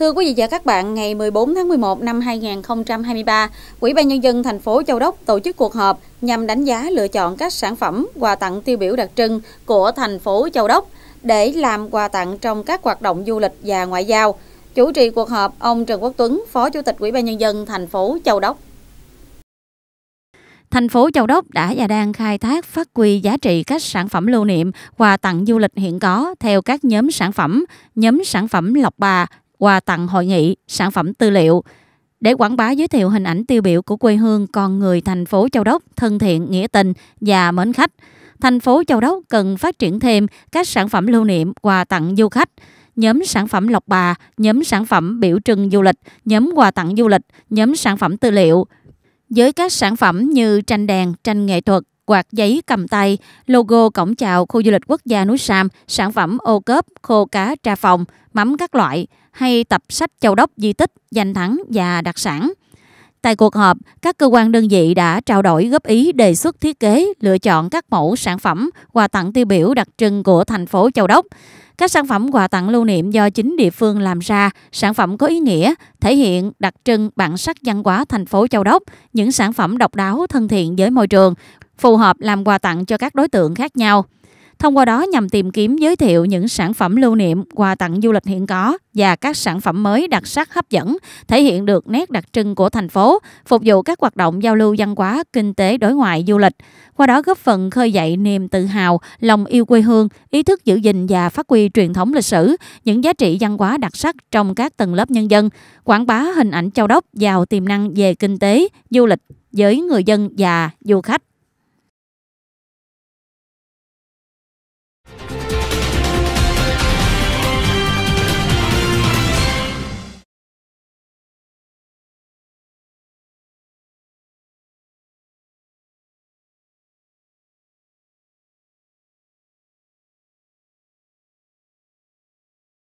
Thưa quý vị và các bạn, ngày 14 tháng 11 năm 2023, Ủy ban Nhân dân thành phố Châu Đốc tổ chức cuộc họp nhằm đánh giá lựa chọn các sản phẩm quà tặng tiêu biểu đặc trưng của thành phố Châu Đốc để làm quà tặng trong các hoạt động du lịch và ngoại giao. Chủ trì cuộc họp, ông Trần Quốc Tuấn, Phó Chủ tịch Ủy ban Nhân dân thành phố Châu Đốc thành phố Châu Đốc đã và đang khai thác phát huy giá trị các sản phẩm lưu niệm, quà tặng du lịch hiện có theo các nhóm sản phẩm, nhóm sản phẩm lọc bà, quà tặng hội nghị, sản phẩm tư liệu để quảng bá giới thiệu hình ảnh tiêu biểu của quê hương con người thành phố Châu Đốc thân thiện, nghĩa tình và mến khách. Thành phố Châu Đốc cần phát triển thêm các sản phẩm lưu niệm, quà tặng du khách, nhóm sản phẩm lọc bà, nhóm sản phẩm biểu trưng du lịch, nhóm quà tặng du lịch, nhóm sản phẩm tư liệu, với các sản phẩm như tranh đèn, tranh nghệ thuật, quạt giấy cầm tay, logo cổng chào khu du lịch quốc gia núi Sam, sản phẩm ô cớp, khô cá trà phòng, mắm các loại hay tập sách châu đốc di tích, danh thắng và đặc sản. Tại cuộc họp, các cơ quan đơn vị đã trao đổi góp ý đề xuất thiết kế, lựa chọn các mẫu sản phẩm quà tặng tiêu biểu đặc trưng của thành phố Châu Đốc. Các sản phẩm quà tặng lưu niệm do chính địa phương làm ra, sản phẩm có ý nghĩa, thể hiện đặc trưng bản sắc văn hóa thành phố Châu Đốc, những sản phẩm độc đáo thân thiện với môi trường, phù hợp làm quà tặng cho các đối tượng khác nhau. Thông qua đó nhằm tìm kiếm giới thiệu những sản phẩm lưu niệm, quà tặng du lịch hiện có và các sản phẩm mới đặc sắc hấp dẫn, thể hiện được nét đặc trưng của thành phố, phục vụ các hoạt động giao lưu văn hóa, kinh tế đối ngoại du lịch. Qua đó góp phần khơi dậy niềm tự hào, lòng yêu quê hương, ý thức giữ gìn và phát huy truyền thống lịch sử, những giá trị văn hóa đặc sắc trong các tầng lớp nhân dân, quảng bá hình ảnh châu đốc giàu tiềm năng về kinh tế, du lịch với người dân và du khách.